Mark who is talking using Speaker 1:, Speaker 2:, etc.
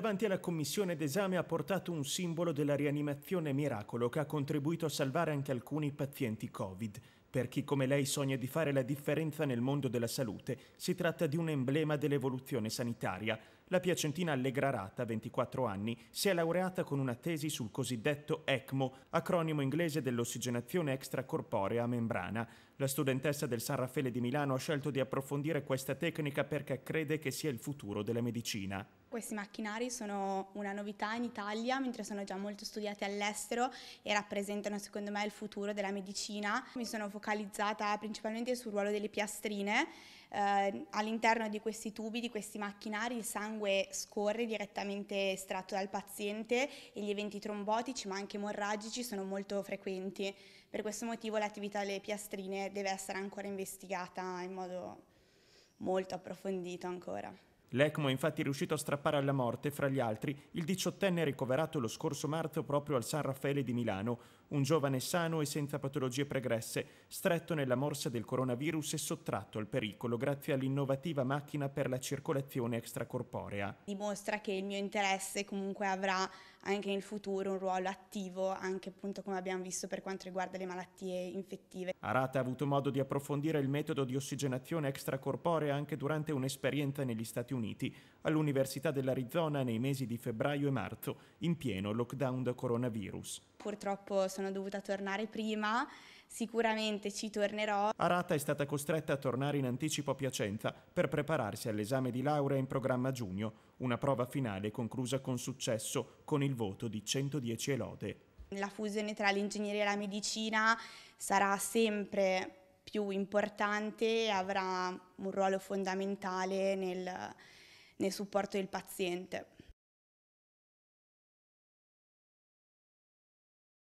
Speaker 1: davanti alla commissione d'esame ha portato un simbolo della rianimazione miracolo che ha contribuito a salvare anche alcuni pazienti Covid. Per chi come lei sogna di fare la differenza nel mondo della salute, si tratta di un emblema dell'evoluzione sanitaria. La piacentina Allegrarata, 24 anni, si è laureata con una tesi sul cosiddetto ECMO, acronimo inglese dell'ossigenazione extracorporea a membrana. La studentessa del San Raffaele di Milano ha scelto di approfondire questa tecnica perché crede che sia il futuro della medicina.
Speaker 2: Questi macchinari sono una novità in Italia, mentre sono già molto studiati all'estero e rappresentano secondo me il futuro della medicina. Mi sono focalizzata principalmente sul ruolo delle piastrine. Eh, all'interno di questi tubi, di questi macchinari, il sangue scorre direttamente estratto dal paziente e gli eventi trombotici ma anche emorragici sono molto frequenti. Per questo motivo l'attività delle piastrine deve essere ancora investigata in modo molto approfondito ancora.
Speaker 1: L'ECMO è infatti riuscito a strappare alla morte, fra gli altri, il diciottenne ricoverato lo scorso marzo proprio al San Raffaele di Milano, un giovane sano e senza patologie pregresse, stretto nella morsa del coronavirus e sottratto al pericolo grazie all'innovativa macchina per la circolazione extracorporea.
Speaker 2: Dimostra che il mio interesse comunque avrà anche in futuro un ruolo attivo, anche appunto come abbiamo visto per quanto riguarda le malattie infettive.
Speaker 1: Arata ha avuto modo di approfondire il metodo di ossigenazione extracorporea anche durante un'esperienza negli Stati Uniti, all'Università dell'Arizona nei mesi di febbraio e marzo, in pieno lockdown da coronavirus.
Speaker 2: Purtroppo sono dovuta tornare prima sicuramente ci tornerò.
Speaker 1: Arata è stata costretta a tornare in anticipo a Piacenza per prepararsi all'esame di laurea in programma giugno, una prova finale conclusa con successo con il voto di 110 elode.
Speaker 2: La fusione tra l'ingegneria e la medicina sarà sempre più importante e avrà un ruolo fondamentale nel, nel supporto del paziente.